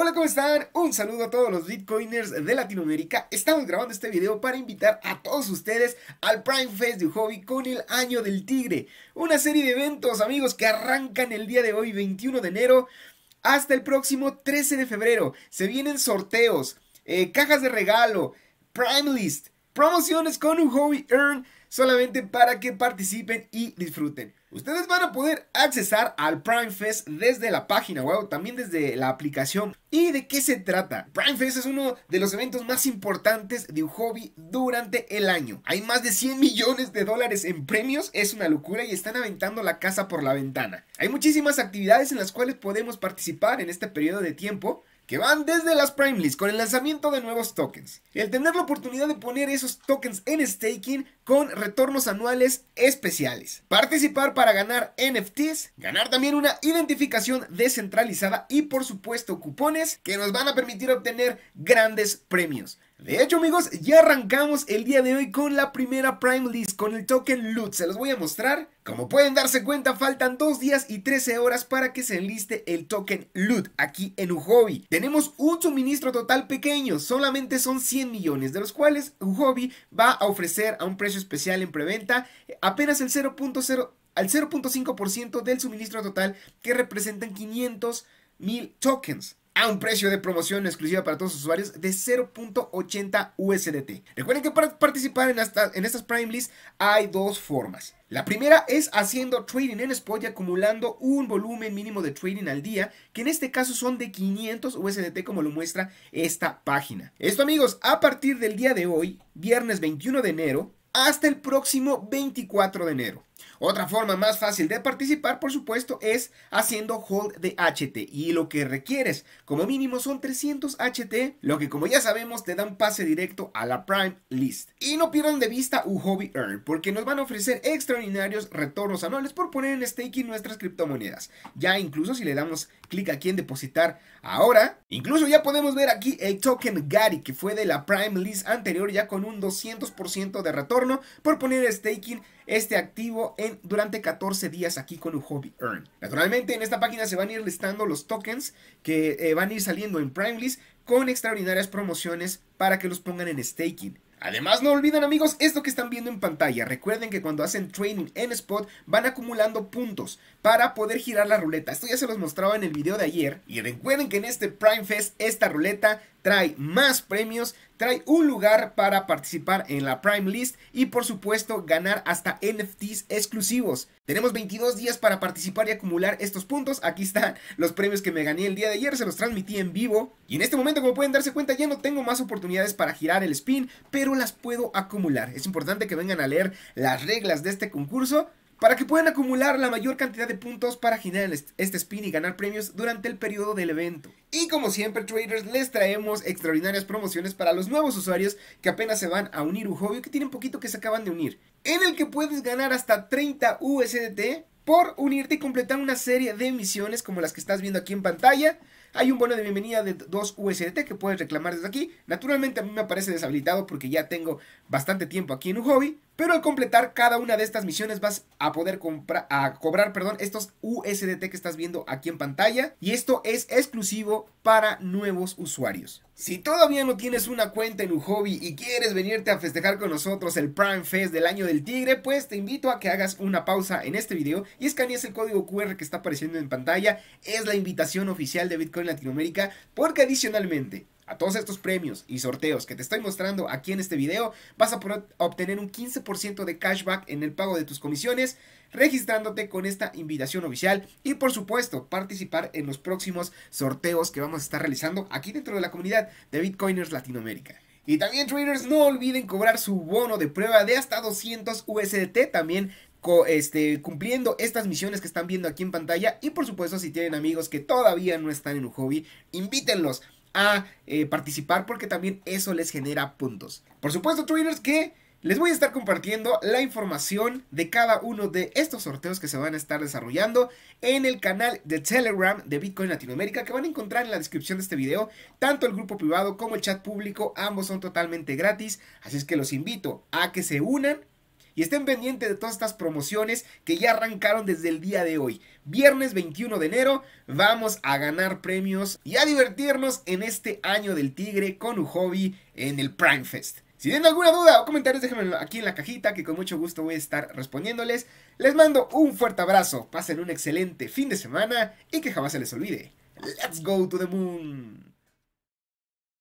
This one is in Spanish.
Hola, ¿cómo están? Un saludo a todos los Bitcoiners de Latinoamérica. Estamos grabando este video para invitar a todos ustedes al Prime Fest de Hobby con el Año del Tigre. Una serie de eventos, amigos, que arrancan el día de hoy, 21 de enero, hasta el próximo 13 de febrero. Se vienen sorteos, eh, cajas de regalo, Prime List, promociones con un Hobby Earn, solamente para que participen y disfruten. Ustedes van a poder accesar al Prime Fest desde la página web, también desde la aplicación. ¿Y de qué se trata? Prime Fest es uno de los eventos más importantes de un hobby durante el año. Hay más de 100 millones de dólares en premios, es una locura y están aventando la casa por la ventana. Hay muchísimas actividades en las cuales podemos participar en este periodo de tiempo que van desde las Prime con el lanzamiento de nuevos tokens. El tener la oportunidad de poner esos tokens en staking con retornos anuales especiales. Participar para ganar NFTs, ganar también una identificación descentralizada y por supuesto cupones que nos van a permitir obtener grandes premios. De hecho amigos, ya arrancamos el día de hoy con la primera Prime List, con el token Loot, se los voy a mostrar. Como pueden darse cuenta, faltan 2 días y 13 horas para que se enliste el token Loot aquí en UHOBI Tenemos un suministro total pequeño, solamente son 100 millones, de los cuales UHOBI va a ofrecer a un precio especial en preventa apenas el 0.0 al 0.5% del suministro total que representan 500 mil tokens a un precio de promoción exclusiva para todos los usuarios de 0.80 USDT. Recuerden que para participar en, en estas Prime List hay dos formas. La primera es haciendo trading en spot y acumulando un volumen mínimo de trading al día, que en este caso son de 500 USDT como lo muestra esta página. Esto amigos, a partir del día de hoy, viernes 21 de enero, hasta el próximo 24 de enero. Otra forma más fácil de participar, por supuesto, es haciendo hold de HT y lo que requieres como mínimo son 300 HT, lo que como ya sabemos te dan pase directo a la Prime List. Y no pierdan de vista Hobby Earn, porque nos van a ofrecer extraordinarios retornos anuales por poner en staking nuestras criptomonedas. Ya incluso si le damos clic aquí en depositar ahora. Incluso ya podemos ver aquí el token Gary que fue de la Prime Lease anterior ya con un 200% de retorno por poner staking este activo en, durante 14 días aquí con hobby Earn. Naturalmente en esta página se van a ir listando los tokens que eh, van a ir saliendo en Prime Lease con extraordinarias promociones para que los pongan en staking. Además, no olviden amigos, esto que están viendo en pantalla. Recuerden que cuando hacen training en spot van acumulando puntos para poder girar la ruleta. Esto ya se los mostraba en el video de ayer. Y recuerden que en este Prime Fest esta ruleta trae más premios, trae un lugar para participar en la Prime List y por supuesto ganar hasta NFTs exclusivos. Tenemos 22 días para participar y acumular estos puntos. Aquí están los premios que me gané el día de ayer, se los transmití en vivo. Y en este momento, como pueden darse cuenta, ya no tengo más oportunidades para girar el spin, pero las puedo acumular. Es importante que vengan a leer las reglas de este concurso para que puedan acumular la mayor cantidad de puntos para generar este spin y ganar premios durante el periodo del evento. Y como siempre traders les traemos extraordinarias promociones para los nuevos usuarios que apenas se van a unir o que tienen poquito que se acaban de unir, en el que puedes ganar hasta 30 USDT por unirte y completar una serie de misiones como las que estás viendo aquí en pantalla. Hay un bono de bienvenida de 2 USDT que puedes reclamar desde aquí. Naturalmente a mí me parece deshabilitado porque ya tengo bastante tiempo aquí en hobby. Pero al completar cada una de estas misiones vas a poder a cobrar perdón, estos USDT que estás viendo aquí en pantalla. Y esto es exclusivo para nuevos usuarios. Si todavía no tienes una cuenta en Ujobi y quieres venirte a festejar con nosotros el Prime Fest del año del tigre, pues te invito a que hagas una pausa en este video y escanees el código QR que está apareciendo en pantalla. Es la invitación oficial de Bitcoin Latinoamérica porque adicionalmente a todos estos premios y sorteos que te estoy mostrando aquí en este video, vas a obtener un 15% de cashback en el pago de tus comisiones registrándote con esta invitación oficial y por supuesto participar en los próximos sorteos que vamos a estar realizando aquí dentro de la comunidad de Bitcoiners Latinoamérica. Y también traders, no olviden cobrar su bono de prueba de hasta 200 USDT también este, cumpliendo estas misiones que están viendo aquí en pantalla. Y por supuesto, si tienen amigos que todavía no están en un hobby, invítenlos a eh, participar porque también eso les genera puntos. Por supuesto, traders, que les voy a estar compartiendo la información de cada uno de estos sorteos que se van a estar desarrollando en el canal de Telegram de Bitcoin Latinoamérica que van a encontrar en la descripción de este video. Tanto el grupo privado como el chat público, ambos son totalmente gratis, así es que los invito a que se unan y estén pendientes de todas estas promociones que ya arrancaron desde el día de hoy. Viernes 21 de enero vamos a ganar premios y a divertirnos en este año del tigre con un hobby en el Prime Fest. Si tienen alguna duda o comentarios, déjenmelo aquí en la cajita que con mucho gusto voy a estar respondiéndoles. Les mando un fuerte abrazo, pasen un excelente fin de semana y que jamás se les olvide. Let's go to the moon.